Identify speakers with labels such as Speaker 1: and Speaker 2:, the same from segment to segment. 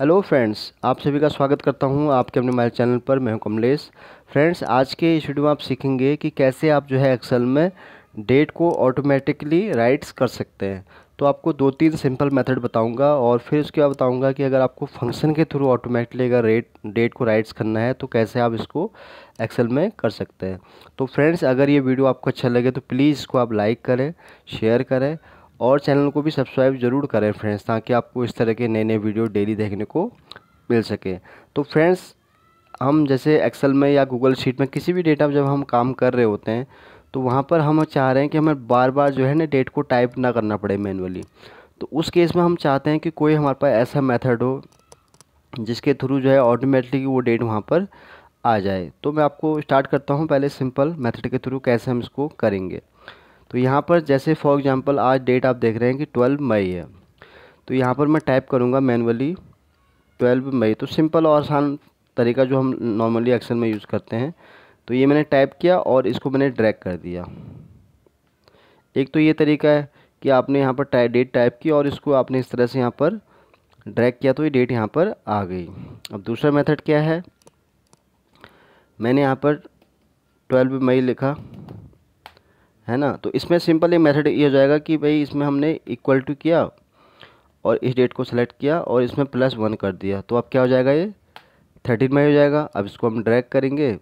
Speaker 1: hello friends आप सभी का स्वागत करता हूं आपके अपने हमारे चैनल पर मैं हूं कमलेश फ्रेंड्स आज के इस वीडियो में आप सीखेंगे कि कैसे आप जो है एक्सेल में डेट को ऑटोमेटिकली राइट्स कर सकते हैं तो आपको दो तीन सिंपल मेथड बताऊंगा और फिर उसके बाद बताऊंगा कि अगर आपको फंक्शन के थ्रू ऑटोमेटिकली अगर रेट डेट को राइट्स करना है तो कैसे आप इसको एक्सेल में कर सकते हैं तो फ्रेंड्स अगर ये वीडियो आपको अच्छा लगे तो प्लीज़ इसको आप लाइक करें शेयर करें और चैनल को भी सब्सक्राइब ज़रूर करें फ्रेंड्स ताकि आपको इस तरह के नए नए वीडियो डेली देखने को मिल सके तो फ्रेंड्स हम जैसे एक्सेल में या गूगल शीट में किसी भी डेटा में जब हम काम कर रहे होते हैं तो वहाँ पर हम चाह रहे हैं कि हमें बार बार जो है ना डेट को टाइप ना करना पड़े मैनुअली तो उस केस में हम चाहते हैं कि कोई हमारे पास ऐसा मेथड हो जिसके थ्रू जो है ऑटोमेटिकली वो डेट वहाँ पर आ जाए तो मैं आपको स्टार्ट करता हूँ पहले सिंपल मेथड के थ्रू कैसे हम इसको करेंगे तो यहाँ पर जैसे फॉर एग्ज़ाम्पल आज डेट आप देख रहे हैं कि ट्वेल्व मई है तो यहाँ पर मैं टाइप करूँगा मैनुअली ट्वेल्व मई तो सिंपल और आसान तरीका जो हम नॉर्मली एक्सेल में यूज़ करते हैं तो ये मैंने टाइप किया और इसको मैंने ड्रैग कर दिया एक तो ये तरीका है कि आपने यहाँ पर टाइप डेट टाइप की और इसको आपने इस तरह से यहाँ पर ड्रैग किया तो ये डेट यहाँ पर आ गई अब दूसरा मेथड क्या है मैंने यहाँ पर ट्वेल्व मई लिखा है ना तो इसमें सिंपल एक मेथड ये हो जाएगा कि भाई इसमें हमने इक्वल टू किया और इस डेट को सेलेक्ट किया और इसमें प्लस वन कर दिया तो अब क्या हो जाएगा ये थर्टीन में हो जाएगा अब इसको हम ड्रैग करेंगे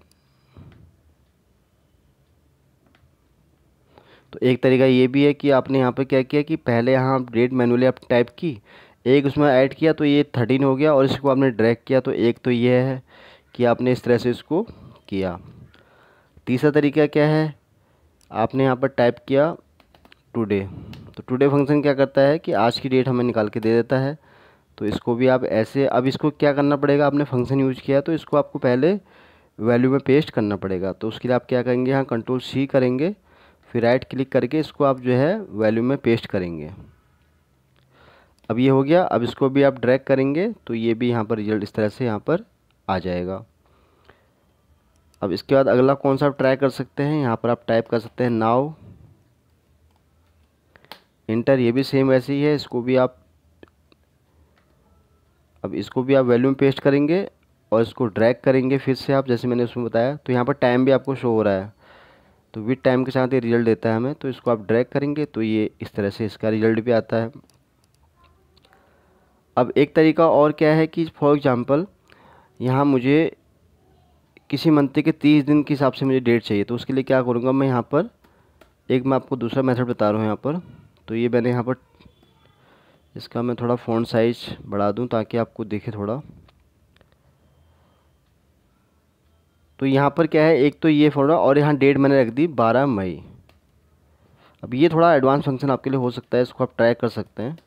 Speaker 1: तो एक तरीका ये भी है कि आपने यहाँ पर क्या किया कि पहले यहाँ आप डेट मैनुअली आप टाइप की एक उसमें ऐड किया तो ये थर्टीन हो गया और इसको आपने ड्रैग किया तो एक तो ये है कि आपने इस तरह से इसको किया तीसरा तरीका क्या है आपने यहाँ पर टाइप किया टुडे तो टुडे फंक्शन क्या करता है कि आज की डेट हमें निकाल के दे देता है तो इसको भी आप ऐसे अब इसको क्या करना पड़ेगा आपने फंक्शन यूज किया तो इसको आपको पहले वैल्यू में पेस्ट करना पड़ेगा तो उसके लिए आप क्या करेंगे यहाँ कंट्रोल सी करेंगे फिर राइट क्लिक करके इसको आप जो है वैल्यू में पेस्ट करेंगे अब ये हो गया अब इसको भी आप ड्रैग करेंगे तो ये भी यहाँ पर रिजल्ट इस तरह से यहाँ पर आ जाएगा अब इसके बाद अगला कौन सा आप ट्राई कर सकते हैं यहाँ पर आप टाइप कर सकते हैं नाव इंटर ये भी सेम ऐसे ही है इसको भी आप अब इसको भी आप वैल्यूम पेस्ट करेंगे और इसको ड्रैग करेंगे फिर से आप जैसे मैंने उसमें बताया तो यहाँ पर टाइम भी आपको शो हो रहा है तो विद टाइम के साथ ये रिजल्ट देता है हमें तो इसको आप ड्रैग करेंगे तो ये इस तरह से इसका रिजल्ट भी आता है अब एक तरीका और क्या है कि फॉर एग्ज़ाम्पल यहाँ मुझे किसी मंथ के तीस दिन के हिसाब से मुझे डेट चाहिए तो उसके लिए क्या करूँगा मैं यहाँ पर एक मैं आपको दूसरा मेथड बता रहा हूँ यहाँ पर तो ये मैंने यहाँ पर इसका मैं थोड़ा फ़ोन साइज बढ़ा दूँ ताकि आपको देखे थोड़ा तो यहाँ पर क्या है एक तो ये फोड़ा और यहाँ डेट मैंने रख दी बारह मई अब ये थोड़ा एडवांस फंक्शन आपके लिए हो सकता है इसको आप ट्राई कर सकते हैं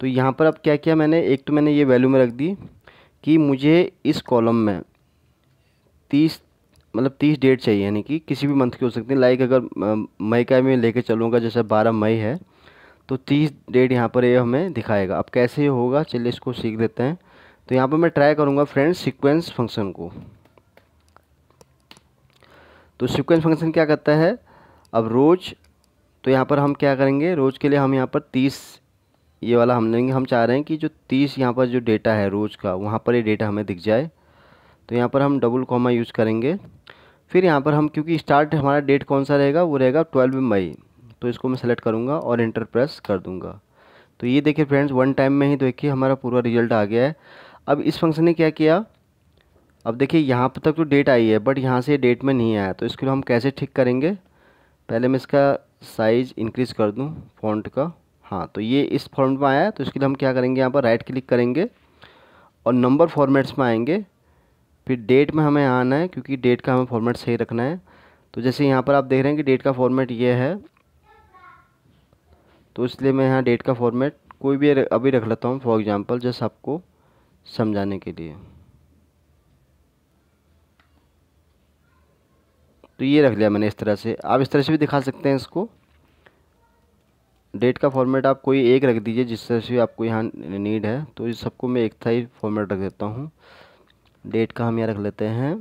Speaker 1: तो यहाँ पर अब क्या किया मैंने एक तो मैंने ये वैल्यू में रख दी कि मुझे इस कॉलम में तीस मतलब तीस डेट चाहिए यानी कि किसी भी मंथ की हो सकती है लाइक अगर मई का मैं लेके चलूँगा जैसे बारह मई है तो तीस डेट यहाँ पर ये हमें दिखाएगा अब कैसे ये होगा चलिए इसको सीख लेते हैं तो यहाँ पर मैं ट्राई करूँगा फ्रेंड्स सिक्वेंस फंक्शन को तो सिक्वेंस फंक्शन क्या करता है अब रोज़ तो यहाँ पर हम क्या करेंगे रोज़ के लिए हम यहाँ पर तीस ये वाला हम लेंगे हम चाह रहे हैं कि जो तीस यहाँ पर जो डेटा है रोज़ का वहाँ पर ये डेटा हमें दिख जाए तो यहाँ पर हम डबल कॉमा यूज़ करेंगे फिर यहाँ पर हम क्योंकि स्टार्ट हमारा डेट कौन सा रहेगा वो रहेगा ट्वेल्व मई तो इसको मैं सेलेक्ट करूँगा और इंटर प्रेस कर दूँगा तो ये देखिए फ्रेंड्स वन टाइम में ही देखिए हमारा पूरा रिजल्ट आ गया है अब इस फंक्शन ने क्या किया अब देखिए यहाँ पर तक तो डेट आई है बट यहाँ से डेट में नहीं आया तो इसके लिए हम कैसे ठीक करेंगे पहले मैं इसका साइज़ इंक्रीज़ कर दूँ फॉन्ट का हाँ तो ये इस फॉर्म में आया है तो इसके लिए हम क्या करेंगे यहाँ पर राइट क्लिक करेंगे और नंबर फॉर्मेट्स में आएंगे फिर डेट में हमें आना है क्योंकि डेट का हमें फॉर्मेट सही रखना है तो जैसे यहाँ पर आप देख रहे हैं कि डेट का फॉर्मेट ये है तो इसलिए मैं यहाँ डेट का फॉर्मेट कोई भी अभी रख लेता हूँ फॉर एग्ज़ाम्पल जैसे आपको समझाने के लिए तो ये रख लिया मैंने इस तरह से आप इस तरह से भी दिखा सकते हैं इसको डेट का फॉर्मेट आप कोई एक रख दीजिए जिस तरह से आपको यहाँ नीड है तो इस सबको मैं एक था ही फॉर्मेट रख देता हूँ डेट का हम यहाँ रख लेते हैं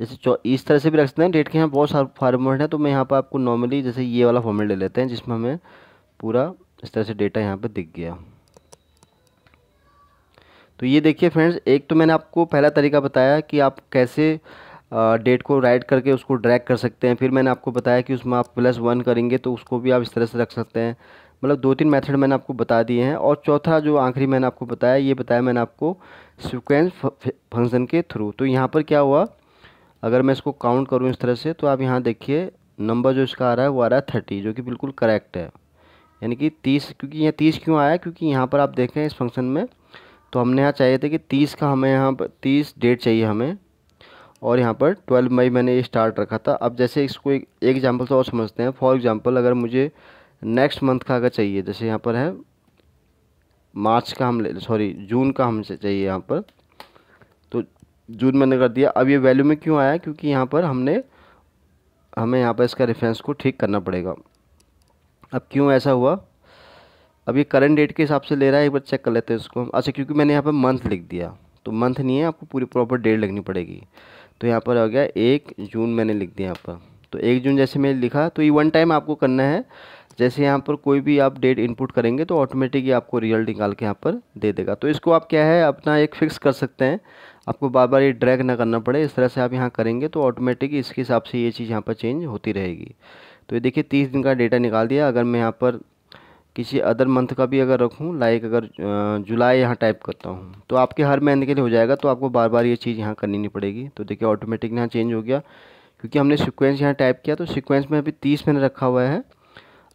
Speaker 1: जैसे इस तरह से भी रख सकते हैं डेट के यहाँ बहुत सारे फार्मेट हैं तो मैं यहाँ पर आपको नॉर्मली जैसे ये वाला फॉर्मेट ले लेते हैं जिसमें हमें पूरा इस तरह से डेटा यहाँ पर दिख गया तो ये देखिए फ्रेंड्स एक तो मैंने आपको पहला तरीका बताया कि आप कैसे डेट को राइट करके उसको ड्रैग कर सकते हैं फिर मैंने आपको बताया कि उसमें आप प्लस वन करेंगे तो उसको भी आप इस तरह से रख सकते हैं मतलब दो तीन मेथड मैंने आपको बता दिए हैं और चौथा जो आखिरी मैंने आपको बताया ये बताया मैंने आपको सिक्वेंस फंक्शन के थ्रू तो यहाँ पर क्या हुआ अगर मैं इसको काउंट करूँ इस तरह से तो आप यहाँ देखिए नंबर जो इसका आ रहा है वो आ रहा है थर्टी जो कि बिल्कुल करेक्ट है यानी कि तीस क्योंकि यहाँ तीस क्यों आया क्योंकि यहाँ पर आप देखें इस फंक्शन में तो हमने यहाँ चाहिए था कि तीस का हमें यहाँ पर तीस डेट चाहिए हमें और यहाँ पर ट्वेल्व मई मैंने ये स्टार्ट रखा था अब जैसे इसको एक एग्जाम्पल से और समझते हैं फॉर एग्ज़ाम्पल अगर मुझे नेक्स्ट मंथ का अगर चाहिए जैसे यहाँ पर है मार्च का हम सॉरी जून का हम चाहिए यहाँ पर तो जून मैंने कर दिया अब ये वैल्यू में क्यों आया क्योंकि यहाँ पर हमने हमें यहाँ पर इसका रेफरेंस को ठीक करना पड़ेगा अब क्यों ऐसा हुआ अब ये करंट डेट के हिसाब से ले रहा है एक बार चेक कर लेते हैं इसको अच्छा क्योंकि मैंने यहाँ पर मंथ लिख दिया तो मंथ नहीं है आपको पूरी प्रॉपर डेट लगनी पड़ेगी तो यहाँ पर आ गया एक जून मैंने लिख दिया यहाँ पर तो एक जून जैसे मैंने लिखा तो ये वन टाइम आपको करना है जैसे यहाँ पर कोई भी आप डेट इनपुट करेंगे तो ऑटोमेटिक आपको रिजल्ट निकाल के यहाँ पर दे देगा तो इसको आप क्या है अपना एक फिक्स कर सकते हैं आपको बार बार ये ड्रैग ना करना पड़े इस तरह से आप यहाँ करेंगे तो ऑटोमेटिक इसके हिसाब से ये चीज़ यहाँ पर चेंज होती रहेगी तो ये देखिए तीस दिन का डेटा निकाल दिया अगर मैं यहाँ पर किसी अदर मंथ का भी अगर रखूँ लाइक अगर जुलाई यहाँ टाइप करता हूँ तो आपके हर महीने के लिए हो जाएगा तो आपको बार बार ये चीज़ यहाँ करनी नहीं पड़ेगी तो देखिए ऑटोमेटिक यहाँ चेंज हो गया क्योंकि हमने सिक्वेंस यहाँ टाइप किया तो सिक्वेंस में अभी तीस मैंने रखा हुआ है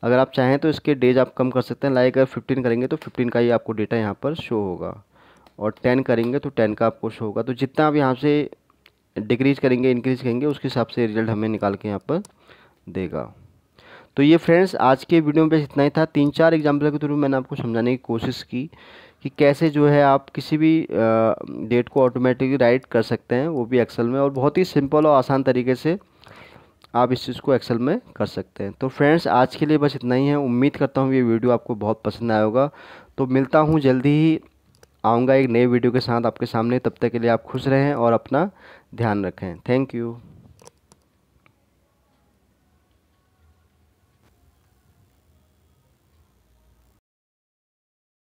Speaker 1: अगर आप चाहें तो इसके डेज आप कम कर सकते हैं लाइक अगर फिफ्टीन करेंगे तो फिफ्टीन का ही आपको डेटा यहाँ पर शो होगा और टेन करेंगे तो टेन का आपको शो होगा तो जितना आप यहाँ से डिक्रीज़ करेंगे इंक्रीज़ करेंगे उसके हिसाब से रिजल्ट हमें निकाल के यहाँ पर देगा तो ये फ्रेंड्स आज के वीडियो में बस इतना ही था तीन चार एग्जाम्पल के थ्रू मैंने आपको समझाने की कोशिश की कि कैसे जो है आप किसी भी डेट को ऑटोमेटिकली राइट कर सकते हैं वो भी एक्सेल में और बहुत ही सिंपल और आसान तरीके से आप इस चीज़ को एक्सेल में कर सकते हैं तो फ्रेंड्स आज के लिए बस इतना ही है उम्मीद करता हूँ ये वीडियो आपको बहुत पसंद आया होगा तो मिलता हूँ जल्दी ही आऊँगा एक नए वीडियो के साथ आपके सामने तब तक के लिए आप खुश रहें और अपना ध्यान रखें थैंक यू